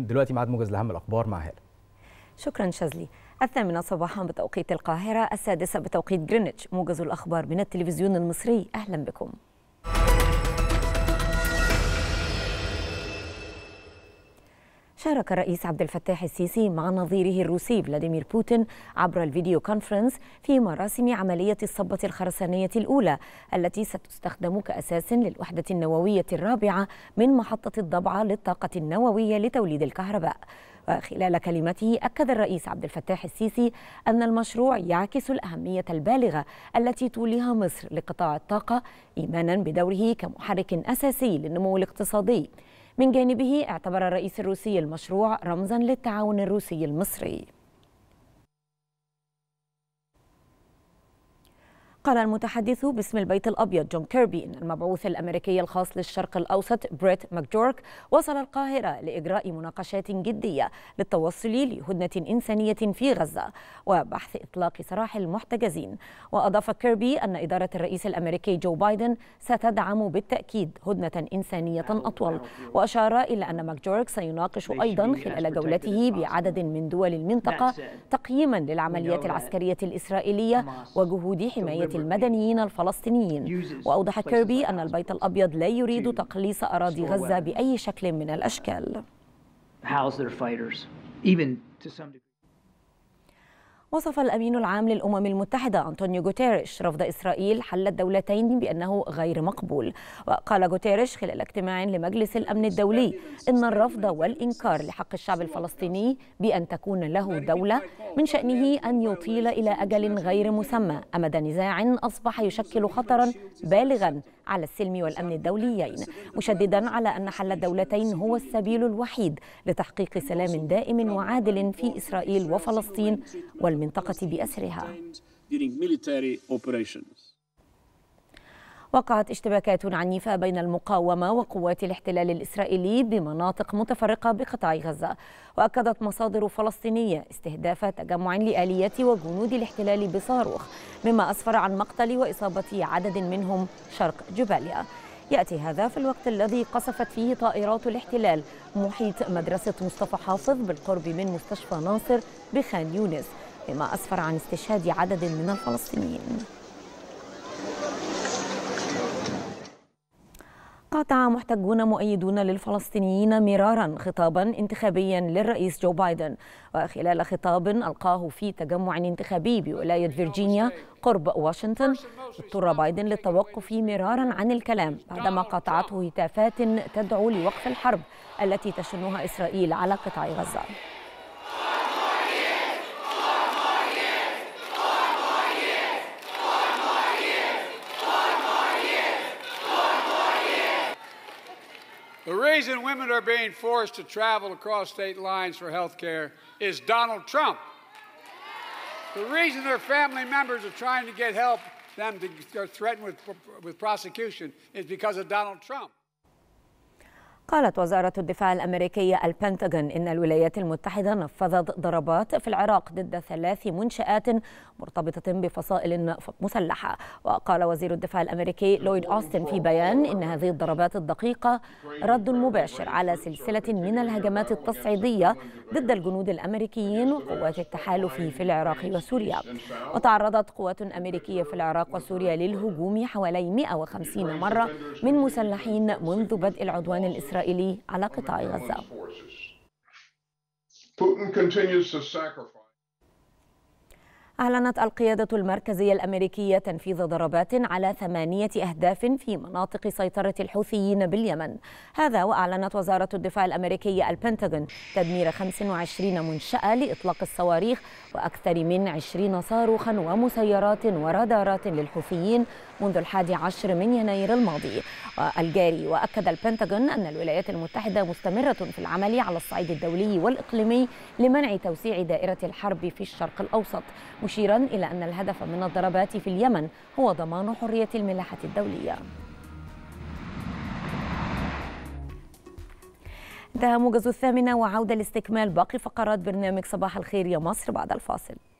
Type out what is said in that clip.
دلوقتي معاد موجز لأهم الأخبار مع هالة شكرا شاذلي الثامنة صباحا بتوقيت القاهرة السادسة بتوقيت جرينتش موجز الأخبار من التلفزيون المصري أهلا بكم شارك الرئيس عبد الفتاح السيسي مع نظيره الروسي فلاديمير بوتين عبر الفيديو كونفرنس في مراسم عملية الصبة الخرسانية الأولى التي ستستخدم كأساس للوحدة النووية الرابعة من محطة الضبعة للطاقة النووية لتوليد الكهرباء وخلال كلمته أكد الرئيس عبد الفتاح السيسي أن المشروع يعكس الأهمية البالغة التي توليها مصر لقطاع الطاقة إيمانا بدوره كمحرك أساسي للنمو الاقتصادي من جانبه اعتبر الرئيس الروسي المشروع رمزا للتعاون الروسي المصري قال المتحدث باسم البيت الأبيض جون كيربي أن المبعوث الأمريكي الخاص للشرق الأوسط بريت ماكجورك وصل القاهرة لإجراء مناقشات جدية للتوصل لهدنة إنسانية في غزة وبحث إطلاق سراح المحتجزين وأضاف كيربي أن إدارة الرئيس الأمريكي جو بايدن ستدعم بالتأكيد هدنة إنسانية أطول وأشار إلى أن ماكجورك سيناقش أيضا خلال جولته بعدد من دول المنطقة تقييما للعمليات العسكرية الإسرائيلية وجهود حماية المدنيين الفلسطينيين وأوضح كيربي أن البيت الأبيض لا يريد تقليص أراضي غزة بأي شكل من الأشكال. وصف الأمين العام للأمم المتحدة أنطونيو غوتيريش رفض إسرائيل حل الدولتين بأنه غير مقبول وقال غوتيريش خلال اجتماع لمجلس الأمن الدولي إن الرفض والإنكار لحق الشعب الفلسطيني بأن تكون له دولة من شأنه أن يطيل إلى أجل غير مسمى أمد نزاع أصبح يشكل خطرا بالغا على السلم والأمن الدوليين مشددا على أن حل الدولتين هو السبيل الوحيد لتحقيق سلام دائم وعادل في إسرائيل وفلسطين والمسلمين المنطقة بأسرها وقعت اشتباكات عنيفة بين المقاومة وقوات الاحتلال الإسرائيلي بمناطق متفرقة بقطاع غزة وأكدت مصادر فلسطينية استهداف تجمع لآليات وجنود الاحتلال بصاروخ مما أسفر عن مقتل وإصابة عدد منهم شرق جباليا يأتي هذا في الوقت الذي قصفت فيه طائرات الاحتلال محيط مدرسة مصطفى حافظ بالقرب من مستشفى ناصر بخان يونس بما أسفر عن استشهاد عدد من الفلسطينيين قاطع محتجون مؤيدون للفلسطينيين مرارا خطابا انتخابيا للرئيس جو بايدن وخلال خطاب ألقاه في تجمع انتخابي بولاية فيرجينيا قرب واشنطن اضطر بايدن للتوقف مرارا عن الكلام بعدما قاطعته هتافات تدعو لوقف الحرب التي تشنها إسرائيل على قطاع غزة The reason women are being forced to travel across state lines for health care is Donald Trump. The reason their family members are trying to get help, them to, are threatened with, with prosecution, is because of Donald Trump. قالت وزارة الدفاع الأمريكية البنتاغون إن الولايات المتحدة نفذت ضربات في العراق ضد ثلاث منشآت مرتبطة بفصائل مسلحة وقال وزير الدفاع الأمريكي لويد أوستن في بيان إن هذه الضربات الدقيقة رد مباشر على سلسلة من الهجمات التصعيدية ضد الجنود الأمريكيين وقوات التحالف في العراق وسوريا وتعرضت قوات أمريكية في العراق وسوريا للهجوم حوالي 150 مرة من مسلحين منذ بدء العدوان الإسرائيلي الإسرائيلي على قطاع غزة أعلنت القيادة المركزية الأمريكية تنفيذ ضربات على ثمانية أهداف في مناطق سيطرة الحوثيين باليمن هذا وأعلنت وزارة الدفاع الأمريكية البنتاغون تدمير 25 منشأة لإطلاق الصواريخ وأكثر من 20 صاروخا ومسيرات ورادارات للحوثيين منذ الحادي عشر من يناير الماضي الجاري وأكد البنتاغون أن الولايات المتحدة مستمرة في العمل على الصعيد الدولي والإقليمي لمنع توسيع دائرة الحرب في الشرق الأوسط مشيرا إلى أن الهدف من الضربات في اليمن هو ضمان حرية الملاحة الدولية انتهى موجز الثامنة وعودة لاستكمال باقي فقرات برنامج صباح الخير يا مصر بعد الفاصل